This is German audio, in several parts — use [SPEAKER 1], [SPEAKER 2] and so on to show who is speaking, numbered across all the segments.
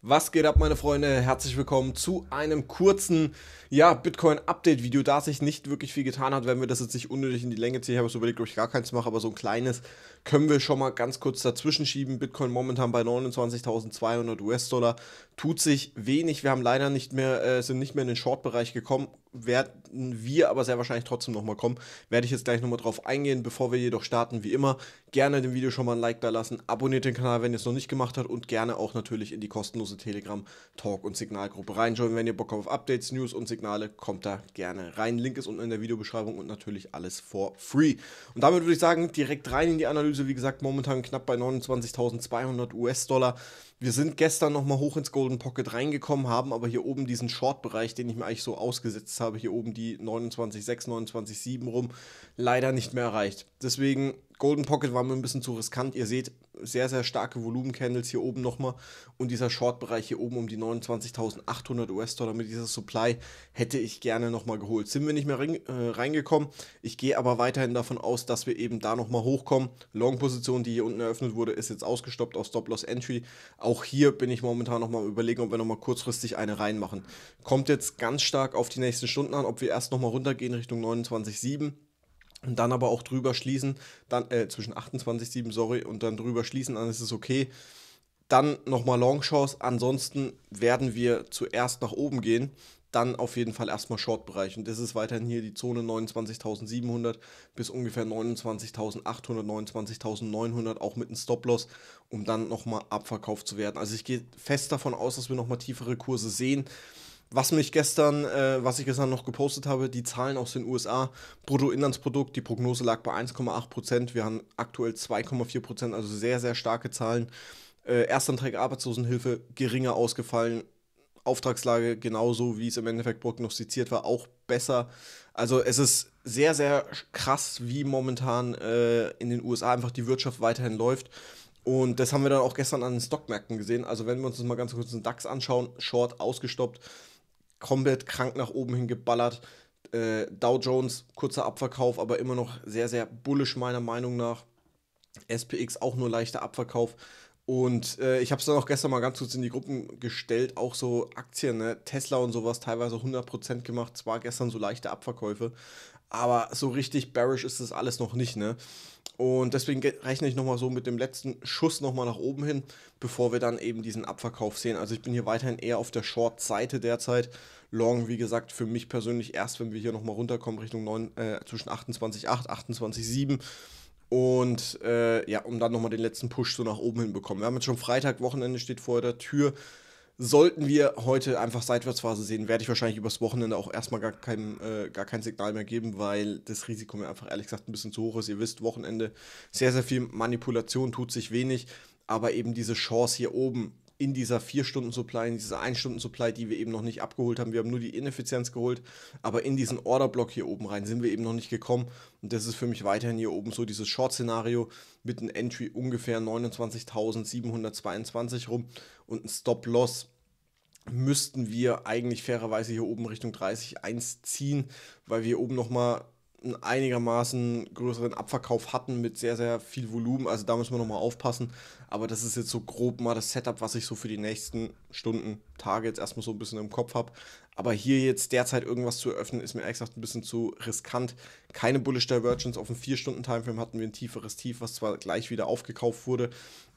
[SPEAKER 1] Was geht ab, meine Freunde? Herzlich willkommen zu einem kurzen ja, Bitcoin-Update-Video. Da sich nicht wirklich viel getan hat, werden wir das jetzt nicht unnötig in die Länge ziehen. Ich habe es überlegt, ob ich gar keins mache, aber so ein kleines können wir schon mal ganz kurz dazwischen schieben. Bitcoin momentan bei 29.200 US-Dollar. Tut sich wenig. Wir haben leider nicht mehr, äh, sind nicht mehr in den Short-Bereich gekommen. Werden wir aber sehr wahrscheinlich trotzdem nochmal kommen. Werde ich jetzt gleich nochmal drauf eingehen. Bevor wir jedoch starten, wie immer, gerne dem Video schon mal ein Like da lassen. Abonniert den Kanal, wenn ihr es noch nicht gemacht habt und gerne auch natürlich in die kostenlose kostenlose Telegram, Talk und Signalgruppe reinschauen. Wenn ihr Bock habt auf Updates, News und Signale, kommt da gerne rein. Link ist unten in der Videobeschreibung und natürlich alles for free. Und damit würde ich sagen, direkt rein in die Analyse. Wie gesagt, momentan knapp bei 29.200 US-Dollar. Wir sind gestern nochmal hoch ins Golden Pocket reingekommen, haben aber hier oben diesen Short-Bereich, den ich mir eigentlich so ausgesetzt habe, hier oben die 29,6, 29,7 rum, leider nicht mehr erreicht. Deswegen, Golden Pocket war mir ein bisschen zu riskant. Ihr seht, sehr, sehr starke Volumen-Candles hier oben nochmal und dieser Short-Bereich hier oben um die 29.800 US-Dollar mit dieser Supply hätte ich gerne nochmal geholt. Sind wir nicht mehr äh, reingekommen. Ich gehe aber weiterhin davon aus, dass wir eben da nochmal hochkommen. Long-Position, die hier unten eröffnet wurde, ist jetzt ausgestoppt aus Stop-Loss-Entry auch hier bin ich momentan nochmal überlegen, ob wir nochmal kurzfristig eine reinmachen. Kommt jetzt ganz stark auf die nächsten Stunden an, ob wir erst nochmal runtergehen Richtung 29,7 und dann aber auch drüber schließen, dann äh, zwischen 28,7 sorry und dann drüber schließen, dann ist es okay. Dann nochmal Longshows, ansonsten werden wir zuerst nach oben gehen dann auf jeden Fall erstmal Short-Bereich. Und das ist weiterhin hier die Zone 29.700 bis ungefähr 29.800, 29.900, auch mit einem Stop-Loss, um dann nochmal abverkauft zu werden. Also ich gehe fest davon aus, dass wir nochmal tiefere Kurse sehen. Was mich gestern, äh, was ich gestern noch gepostet habe, die Zahlen aus den USA, Bruttoinlandsprodukt, die Prognose lag bei 1,8 Wir haben aktuell 2,4 also sehr, sehr starke Zahlen. Äh, Erstanträge Arbeitslosenhilfe geringer ausgefallen, Auftragslage genauso, wie es im Endeffekt prognostiziert war, auch besser. Also es ist sehr, sehr krass, wie momentan äh, in den USA einfach die Wirtschaft weiterhin läuft. Und das haben wir dann auch gestern an den Stockmärkten gesehen. Also wenn wir uns das mal ganz kurz den DAX anschauen, Short ausgestoppt, komplett krank nach oben hin geballert. Äh, Dow Jones, kurzer Abverkauf, aber immer noch sehr, sehr bullisch meiner Meinung nach. SPX auch nur leichter Abverkauf. Und äh, ich habe es dann auch gestern mal ganz kurz in die Gruppen gestellt, auch so Aktien, ne? Tesla und sowas teilweise 100% gemacht, zwar gestern so leichte Abverkäufe, aber so richtig bearish ist das alles noch nicht, ne? Und deswegen rechne ich nochmal so mit dem letzten Schuss nochmal nach oben hin, bevor wir dann eben diesen Abverkauf sehen. Also ich bin hier weiterhin eher auf der Short-Seite derzeit. Long, wie gesagt, für mich persönlich erst, wenn wir hier nochmal runterkommen Richtung 9, äh, zwischen 28,8, 28,7 und äh, ja, um dann nochmal den letzten Push so nach oben hinbekommen. Wir haben jetzt schon Freitag, Wochenende steht vor der Tür. Sollten wir heute einfach Seitwärtsphase sehen, werde ich wahrscheinlich übers Wochenende auch erstmal gar kein, äh, gar kein Signal mehr geben, weil das Risiko mir einfach ehrlich gesagt ein bisschen zu hoch ist. Ihr wisst, Wochenende sehr, sehr viel Manipulation, tut sich wenig, aber eben diese Chance hier oben in dieser 4-Stunden-Supply, in dieser 1-Stunden-Supply, die wir eben noch nicht abgeholt haben. Wir haben nur die Ineffizienz geholt, aber in diesen Order-Block hier oben rein sind wir eben noch nicht gekommen. Und das ist für mich weiterhin hier oben so dieses Short-Szenario mit einem Entry ungefähr 29.722 rum und ein Stop-Loss müssten wir eigentlich fairerweise hier oben Richtung 30.1 ziehen, weil wir hier oben nochmal einen einigermaßen größeren Abverkauf hatten mit sehr, sehr viel Volumen. Also da müssen wir nochmal aufpassen. Aber das ist jetzt so grob mal das Setup, was ich so für die nächsten Stunden, Tage jetzt erstmal so ein bisschen im Kopf habe. Aber hier jetzt derzeit irgendwas zu eröffnen, ist mir ehrlich gesagt ein bisschen zu riskant. Keine Bullish Divergence auf einem 4-Stunden-Timeframe hatten wir ein tieferes Tief, was zwar gleich wieder aufgekauft wurde,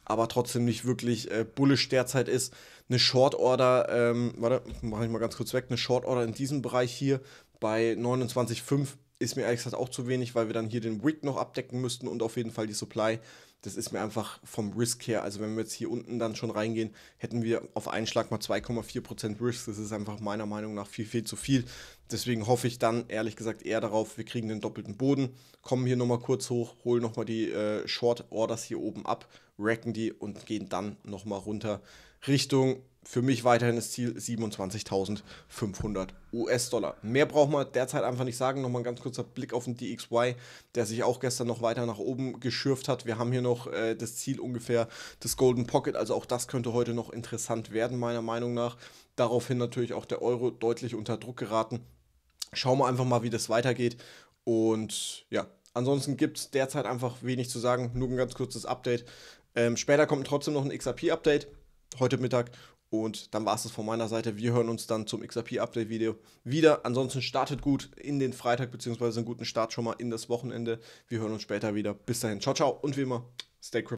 [SPEAKER 1] aber trotzdem nicht wirklich äh, bullish derzeit ist. Eine Short Order, ähm, warte, mache ich mal ganz kurz weg, eine Short Order in diesem Bereich hier bei 29,5 ist mir ehrlich gesagt auch zu wenig, weil wir dann hier den Wick noch abdecken müssten und auf jeden Fall die Supply. Das ist mir einfach vom Risk her, also wenn wir jetzt hier unten dann schon reingehen, hätten wir auf einen Schlag mal 2,4% Risk. Das ist einfach meiner Meinung nach viel, viel zu viel. Deswegen hoffe ich dann ehrlich gesagt eher darauf, wir kriegen den doppelten Boden, kommen hier nochmal kurz hoch, holen nochmal die äh, Short Orders hier oben ab, racken die und gehen dann nochmal runter. Richtung für mich weiterhin das Ziel 27.500 US-Dollar. Mehr braucht man derzeit einfach nicht sagen. Nochmal ein ganz kurzer Blick auf den DXY, der sich auch gestern noch weiter nach oben geschürft hat. Wir haben hier noch äh, das Ziel ungefähr des Golden Pocket. Also auch das könnte heute noch interessant werden, meiner Meinung nach. Daraufhin natürlich auch der Euro deutlich unter Druck geraten. Schauen wir einfach mal, wie das weitergeht. Und ja, ansonsten gibt es derzeit einfach wenig zu sagen. Nur ein ganz kurzes Update. Ähm, später kommt trotzdem noch ein XRP-Update heute Mittag. Und dann war es das von meiner Seite. Wir hören uns dann zum XRP-Update-Video wieder. Ansonsten startet gut in den Freitag, beziehungsweise einen guten Start schon mal in das Wochenende. Wir hören uns später wieder. Bis dahin. Ciao, ciao. Und wie immer, stay crypto.